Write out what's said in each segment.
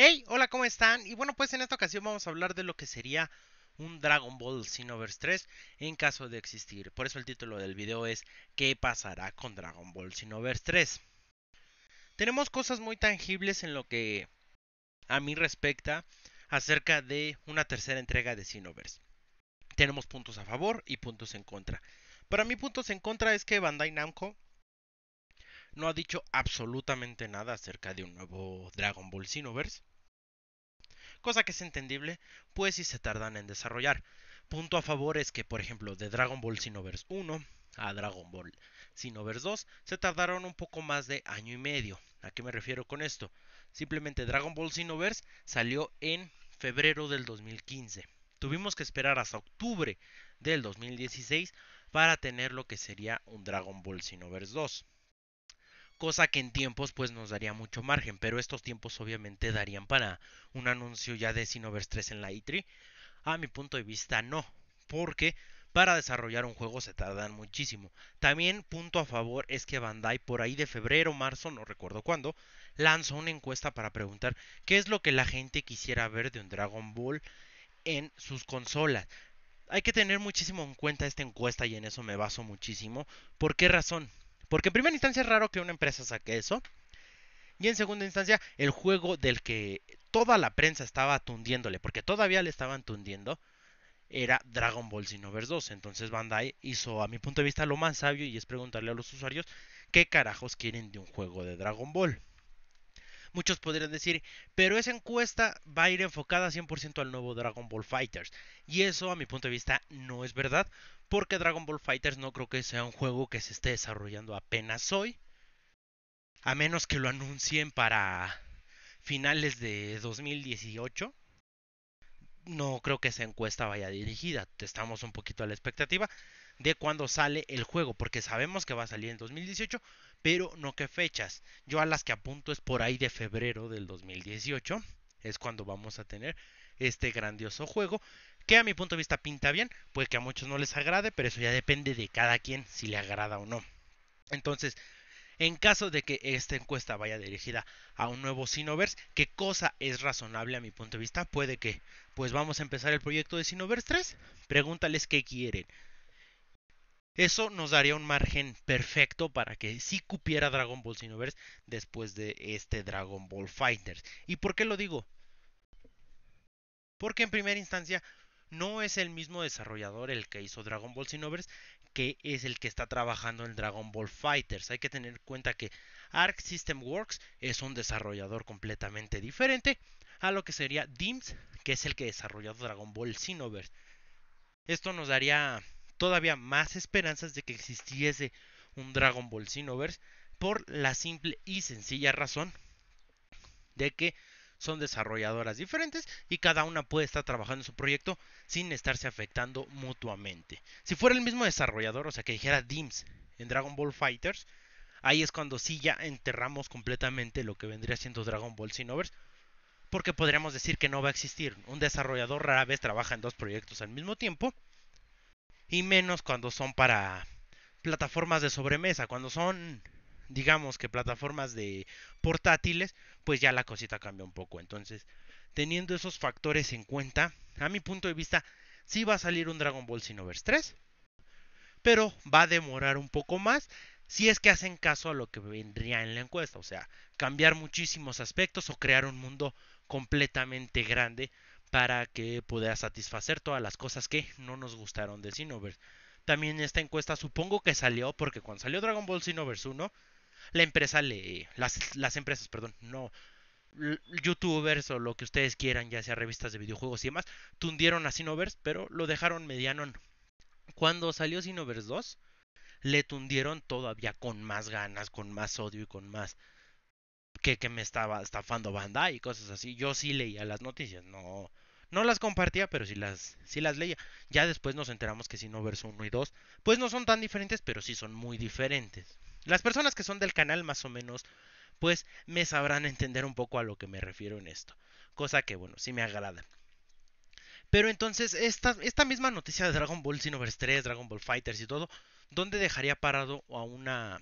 Hey, hola, ¿cómo están? Y bueno, pues en esta ocasión vamos a hablar de lo que sería un Dragon Ball Xenoverse 3 en caso de existir. Por eso el título del video es ¿Qué pasará con Dragon Ball Xenoverse 3? Tenemos cosas muy tangibles en lo que a mí respecta acerca de una tercera entrega de Xenoverse. Tenemos puntos a favor y puntos en contra. Para mí puntos en contra es que Bandai Namco no ha dicho absolutamente nada acerca de un nuevo Dragon Ball Xenoverse cosa que es entendible, pues si se tardan en desarrollar. Punto a favor es que, por ejemplo, de Dragon Ball Xenoverse 1 a Dragon Ball Xenoverse 2 se tardaron un poco más de año y medio. ¿A qué me refiero con esto? Simplemente Dragon Ball Xenoverse salió en febrero del 2015. Tuvimos que esperar hasta octubre del 2016 para tener lo que sería un Dragon Ball Xenoverse 2 cosa que en tiempos pues nos daría mucho margen, pero estos tiempos obviamente darían para un anuncio ya de Sinovers 3 en la E3. A mi punto de vista no, porque para desarrollar un juego se tardan muchísimo. También punto a favor es que Bandai por ahí de febrero, marzo, no recuerdo cuándo, lanzó una encuesta para preguntar qué es lo que la gente quisiera ver de un Dragon Ball en sus consolas. Hay que tener muchísimo en cuenta esta encuesta y en eso me baso muchísimo. ¿Por qué razón? Porque en primera instancia es raro que una empresa saque eso. Y en segunda instancia, el juego del que toda la prensa estaba atundiéndole... porque todavía le estaban tundiendo, era Dragon Ball Xenoverse 2. Entonces Bandai hizo, a mi punto de vista, lo más sabio y es preguntarle a los usuarios qué carajos quieren de un juego de Dragon Ball. Muchos podrían decir, pero esa encuesta va a ir enfocada 100% al nuevo Dragon Ball Fighters. Y eso, a mi punto de vista, no es verdad, porque Dragon Ball Fighters no creo que sea un juego que se esté desarrollando apenas hoy, a menos que lo anuncien para finales de 2018. No creo que esa encuesta vaya dirigida, estamos un poquito a la expectativa de cuándo sale el juego, porque sabemos que va a salir en 2018, pero no qué fechas. Yo a las que apunto es por ahí de febrero del 2018, es cuando vamos a tener este grandioso juego que a mi punto de vista pinta bien, puede que a muchos no les agrade, pero eso ya depende de cada quien si le agrada o no. Entonces, en caso de que esta encuesta vaya dirigida a un nuevo Sinoverse, ¿qué cosa es razonable a mi punto de vista? Puede que, pues vamos a empezar el proyecto de Sinovers 3, pregúntales qué quieren. Eso nos daría un margen perfecto para que si cupiera Dragon Ball Sinoverse después de este Dragon Ball Fighters. ¿Y por qué lo digo? Porque en primera instancia no es el mismo desarrollador el que hizo Dragon Ball Sinovers. que es el que está trabajando en Dragon Ball Fighters. Hay que tener en cuenta que Arc System Works es un desarrollador completamente diferente a lo que sería DIMS, que es el que desarrolló Dragon Ball Sinovers. Esto nos daría todavía más esperanzas de que existiese un Dragon Ball Sinovers. por la simple y sencilla razón de que son desarrolladoras diferentes y cada una puede estar trabajando en su proyecto sin estarse afectando mutuamente. Si fuera el mismo desarrollador, o sea, que dijera DIMS en Dragon Ball Fighters, ahí es cuando sí ya enterramos completamente lo que vendría siendo Dragon Ball Sinovers, porque podríamos decir que no va a existir. Un desarrollador rara vez trabaja en dos proyectos al mismo tiempo, y menos cuando son para plataformas de sobremesa, cuando son digamos que plataformas de portátiles, pues ya la cosita cambia un poco. Entonces, teniendo esos factores en cuenta, a mi punto de vista, sí va a salir un Dragon Ball Xenoverse 3, pero va a demorar un poco más si es que hacen caso a lo que vendría en la encuesta, o sea, cambiar muchísimos aspectos o crear un mundo completamente grande para que pueda satisfacer todas las cosas que no nos gustaron de Xenoverse. También esta encuesta supongo que salió porque cuando salió Dragon Ball Xenoverse 1 la empresa le... Las, las empresas, perdón, no... Youtubers o lo que ustedes quieran, ya sea revistas de videojuegos y demás, tundieron a Sinovers, pero lo dejaron mediano. Cuando salió Sinovers 2, le tundieron todavía con más ganas, con más odio y con más que, que me estaba estafando banda y cosas así. Yo sí leía las noticias, no, no las compartía, pero sí las, si las leía. Ya después nos enteramos que si no, verso 1 y 2, pues no son tan diferentes, pero sí son muy diferentes. Las personas que son del canal más o menos, pues me sabrán entender un poco a lo que me refiero en esto. Cosa que, bueno, sí me agrada. Pero entonces, esta, esta misma noticia de Dragon Ball Xenoverse 3, Dragon Ball Fighters y todo, ¿dónde dejaría parado a una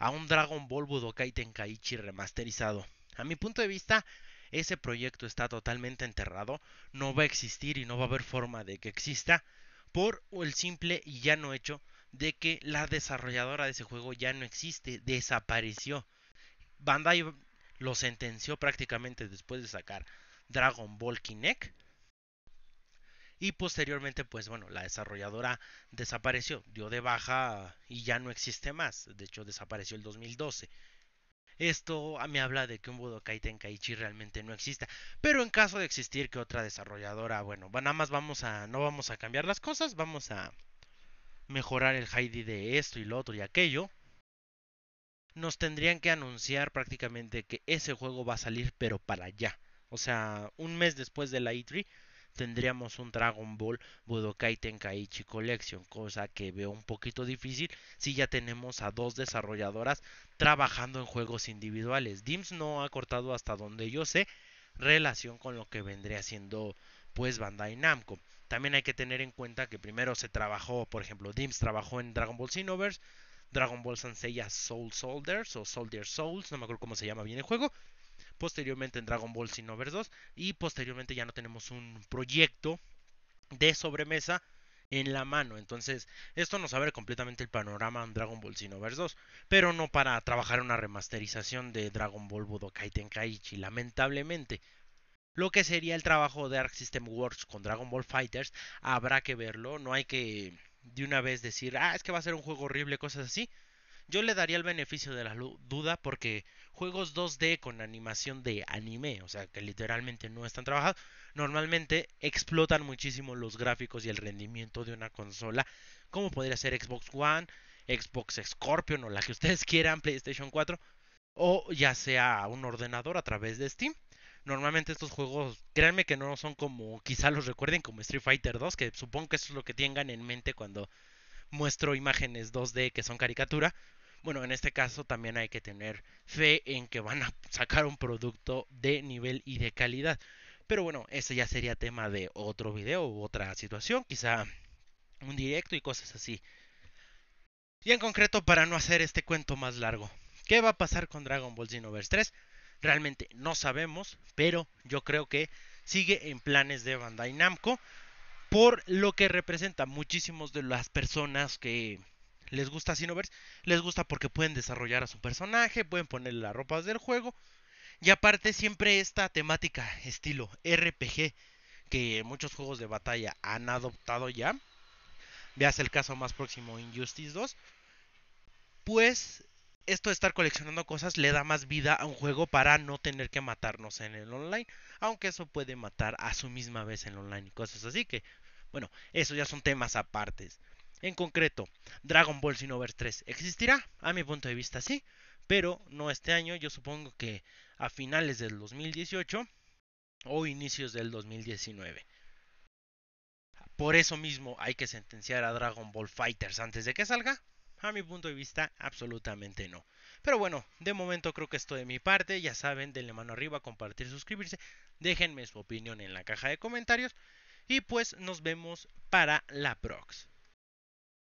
a un Dragon Ball Budokai Tenkaichi remasterizado? A mi punto de vista, ese proyecto está totalmente enterrado, no va a existir y no va a haber forma de que exista por el simple y llano hecho de que la desarrolladora de ese juego ya no existe, desapareció. Bandai lo sentenció prácticamente después de sacar Dragon Ball Kinect. Y posteriormente, pues bueno, la desarrolladora desapareció, dio de baja y ya no existe más. De hecho, desapareció el 2012. Esto me habla de que un Budokai Tenkaichi realmente no exista. Pero en caso de existir que otra desarrolladora, bueno, nada más vamos a, no vamos a cambiar las cosas, vamos a mejorar el Heidi de esto y lo otro y aquello. Nos tendrían que anunciar prácticamente que ese juego va a salir, pero para allá. O sea, un mes después de la E3 tendríamos un Dragon Ball Budokai Tenkaichi Collection, cosa que veo un poquito difícil si ya tenemos a dos desarrolladoras trabajando en juegos individuales. Dims no ha cortado hasta donde yo sé relación con lo que vendría siendo pues Bandai Namco. También hay que tener en cuenta que primero se trabajó, por ejemplo, Dims trabajó en Dragon Ball Xenoverse, Dragon Ball Sanseiya Soul Soldiers o Soldier Souls, no me acuerdo cómo se llama bien el juego posteriormente en Dragon Ball Xenoverse 2 y posteriormente ya no tenemos un proyecto de sobremesa en la mano. Entonces, esto nos abre completamente el panorama en Dragon Ball Xenoverse 2, pero no para trabajar una remasterización de Dragon Ball Budokai Tenkaichi, lamentablemente. Lo que sería el trabajo de Arc System Works con Dragon Ball Fighters habrá que verlo, no hay que de una vez decir, ah, es que va a ser un juego horrible, cosas así. Yo le daría el beneficio de la duda porque juegos 2D con animación de anime, o sea, que literalmente no están trabajados, normalmente explotan muchísimo los gráficos y el rendimiento de una consola, como podría ser Xbox One, Xbox Scorpion o la que ustedes quieran, PlayStation 4, o ya sea un ordenador a través de Steam. Normalmente estos juegos, créanme que no son como quizá los recuerden como Street Fighter 2, que supongo que eso es lo que tengan en mente cuando muestro imágenes 2D que son caricatura. Bueno, en este caso también hay que tener fe en que van a sacar un producto de nivel y de calidad. Pero bueno, ese ya sería tema de otro video u otra situación, quizá un directo y cosas así. Y en concreto, para no hacer este cuento más largo, ¿qué va a pasar con Dragon Ball Xenoverse 3? Realmente no sabemos, pero yo creo que sigue en planes de Bandai Namco por lo que representa muchísimos de las personas que les gusta Sinovers, les gusta porque pueden desarrollar a su personaje, pueden ponerle las ropas del juego y aparte siempre esta temática estilo RPG que muchos juegos de batalla han adoptado ya. Veas el caso más próximo Injustice 2. Pues esto de estar coleccionando cosas le da más vida a un juego para no tener que matarnos en el online. Aunque eso puede matar a su misma vez en el online y cosas así que, bueno, eso ya son temas apartes. En concreto, Dragon Ball Sinovers 3 existirá, a mi punto de vista sí, pero no este año, yo supongo que a finales del 2018 o inicios del 2019. Por eso mismo hay que sentenciar a Dragon Ball Fighters antes de que salga, a mi punto de vista, absolutamente no. Pero bueno, de momento creo que esto de mi parte. Ya saben, denle mano arriba, compartir, suscribirse. Déjenme su opinión en la caja de comentarios. Y pues nos vemos para la próxima.